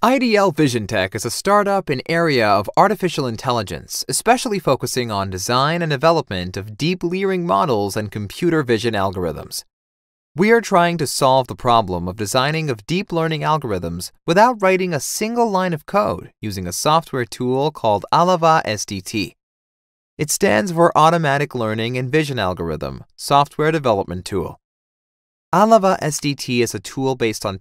IDL Vision Tech is a startup in area of artificial intelligence, especially focusing on design and development of deep learning models and computer vision algorithms. We are trying to solve the problem of designing of deep learning algorithms without writing a single line of code using a software tool called Alava SDT. It stands for Automatic Learning and Vision Algorithm Software Development Tool. Alava SDT is a tool based on